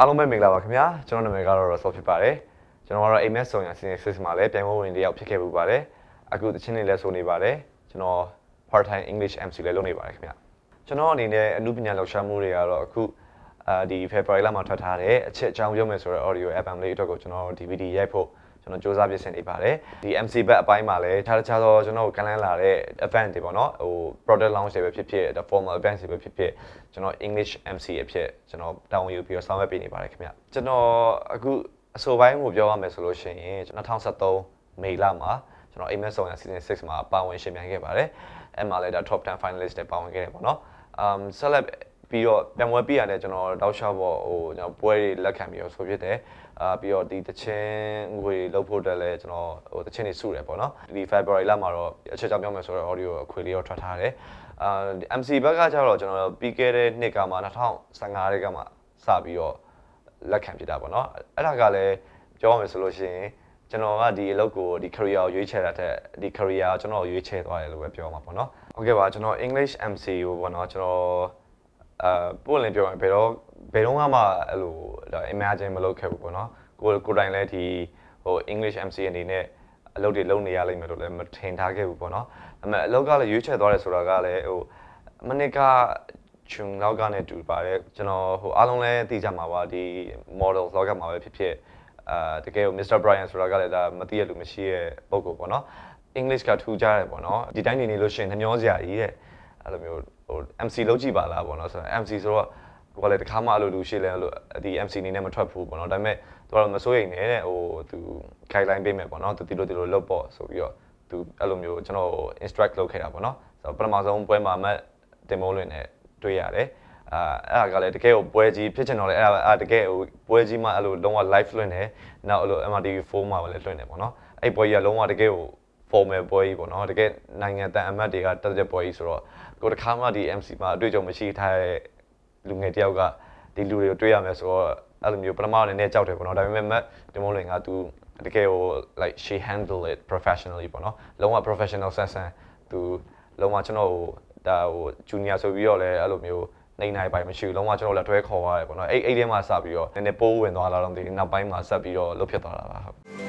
အားလုံးပဲမင်္ဂလာပါခင်ဗျာကျွန်တော်နာမည်ကတော့ Rosso ဖြစ်ပါတယ်ကျွန်တော်ကတော့ MS ဆောင်ရ Senior Swiss မှာလည်းပြိုင်ပွဲဝင်တယောက်ဖြစ်ခဲ့ပူပါတယ်အခုတချင်းလေးလည်းဆိုနေပါတယ်ကျွန်တော် part time English MC လည်းလုပ်နေပါတယ်ခင်ဗျာကျွန်တော်အနေနဲ့အမှုပညာလှူရှာမှုတွေကတော့အခုအာဒီ February လမှာထွက်ထားတဲ့အချက်အကြောင်းပြောမယ်ဆိုတော့ audio album လေးအတွက်ကိုကျွန်တော် DVD ရိုက်ဖို့ကျွန်တော်စ조사ပြင်ဆင်နေပါတယ်ဒီ MC back အပိုင်းမှာလည်းထားတခြားသောကျွန်တော်ကလန်းလာတဲ့ event တွေပေါ့နော်ဟို product launch တွေပဲဖြစ်ဖြစ် formal event တွေပဲဖြစ်ဖြစ်ကျွန်တော် English MC အဖြစ်ကျွန်တော်တာဝန်ယူပြီးတော့ဆောင်ရွက်ပေးနေပါတယ်ခင်ဗျကျွန်တော်အခုအဆိုပိုင်းကိုပြောရမယ်ဆိုလို့ရှိရင်2023မေလမှာကျွန်တော် MS ဆောင်ရ season 6မှာပါဝင်ရှင်ပြိုင်ခဲ့ပါတယ်အဲ့မှာလည်းဒါ top 10 finalist တွေပါဝင်ခဲ့တယ်ပေါ့နော် um celeb ပြီးတော့ပြန်ပွဲပြရတဲ့ကျွန်တော်တောက်လျှောက်ပေါ့ဟိုကျွန်တော်ပွဲတွေလက်ခံပြီးတော့ဆိုဖြစ်တယ်အာပြီးတော့ဒီတချင်းငွေလောက်ဖို့တက်လဲကျွန်တော်ဟိုတချင်းတွေစုတယ်ပေါ့နော်ဒီ February လမှာတော့အချက်ကြောင့်ပြောမယ်ဆိုတော့ audio အခွေလေးရောထွက်ထားတယ်အာ MC ဘက်ကကျတော့ကျွန်တော်ပြီးခဲ့တဲ့နှစ်ကမှ2015တွေကမှစပြီးတော့လက်ခံဖြစ်တာပေါ့နော်အဲ့ဒါကလည်းပြောရမယ်ဆိုလို့ရှိရင်ကျွန်တော်ကဒီအလုပ်ကိုဒီ career ကိုရွေးချယ်တာတဲ့ဒီ career ကိုကျွန်တော်ရွေးချယ်သွားတယ်လို့ပဲပြောမှာပေါ့နော်ဟုတ်ကဲ့ပါကျွန်တော် English MC ကိုပေါ့နော်ကျွန်တော်အာပို့လင်းပြောရင်ဘယ်တော့ဘယ်တော့မှအဲ့လို imagine မလုပ်ခဲ့ဘူးပေါ့နော်ကိုကိုတိုင်လည်းဒီဟို English MC အနေနဲ့အလုပ်တွေလုပ်နေရလိမ့်မယ်လို့လည်းမထင်ထားခဲ့ဘူးပေါ့နော်ဒါပေမဲ့အလုပ်ကလည်းရွေးချယ်သွားတယ်ဆိုတာကလည်းဟိုမနစ်ကချွန်လောက်ကနေတူပါတယ်ကျွန်တော်ဟိုအားလုံးလည်းသိကြမှာပါဒီ model လောက်ကမှာပဲဖြစ်ဖြစ်အာတကယ်ကို Mr Brian ဆိုတာကလည်းဒါမသိရလူမရှိရဲ့ပုံကိုပေါ့နော် English ကထူကြတယ်ပေါ့နော်ဒီတိုင်းနေနေလို့ရှင်နှမျောစရာကြီးတဲ့အဲ့လိုမျိုးဟို MC လောက်ကြည့်ပါလားပေါ့နော်ဆိုတော့ MC ဆိုတော့ကိုကလည်းတခါမှအဲ့လိုလူရှိလဲအဲ့လိုဒီ MC အနေနဲ့မထွက်ဘူးပေါ့နော်ဒါပေမဲ့သူကတော့မစိုးရိမ်နဲ့တဲ့ဟိုသူ guideline ပေးမယ်ပေါ့နော်သူဒီလိုဒီလိုလုပ်ပေါ့ဆိုပြီးတော့သူအဲ့လိုမျိုးကျွန်တော် instruct လုပ်ခဲ့တာပေါ့နော်ဆိုတော့ပထမဆုံးပွဲမှာမတ်တင်မိုးလွင်နဲ့တွေ့ရတယ်အာအဲ့ဒါကလည်းတကယ်ကိုပွဲကြီးဖြစ်ချင်တော့လေအဲ့ဒါတကယ်ဟိုပွဲကြီးမှာအဲ့လိုလုံးဝ live လွှင့်တယ်နောက်အဲ့လို MRTV4 မှာလည်းလွှင့်တယ်ပေါ့နော်အဲ့ပွဲကြီးကလုံးဝတကယ်ကို formal ပွဲကြီးပေါ့နော်တကယ်နိုင်ငံတန်အမတ်တွေကတက်တဲ့ပွဲကြီးဆိုတော့ကိုတခါမှဒီ MC မှာအတွေ့အကြုံမရှိထားတဲ့လူငယ်တယောက်ကဒီလူတွေကိုတွေ့ရမယ်ဆိုတော့အဲ့လိုမျိုးပထမအနေနဲ့ကြောက်တယ်ပေါ့နော်ဒါပေမဲ့မတ်ဒီမိုးလွင်က तू တကယ်ဟို like she handle it professionally ပေါ့နော်လုံးဝ professional ဆန်ဆန် तू လုံးဝကျွန်တော်ဟိုဒါဟို junior ဆိုပြီးတော့လည်းအဲ့လိုမျိုးနေနိုင်ပိုင်းမရှိဘူးလုံးဝကျွန်တော်လက်တွဲခေါ်ရတယ်ပေါ့နော်အဲ့အဲ့ထဲမှာစပြီးတော့နည်းနည်းပိုးဝင်သွားလာတော့ဒီနောက်ပိုင်းမှာဆက်ပြီးတော့လုတ်ဖြစ်သွားတာပါဟုတ်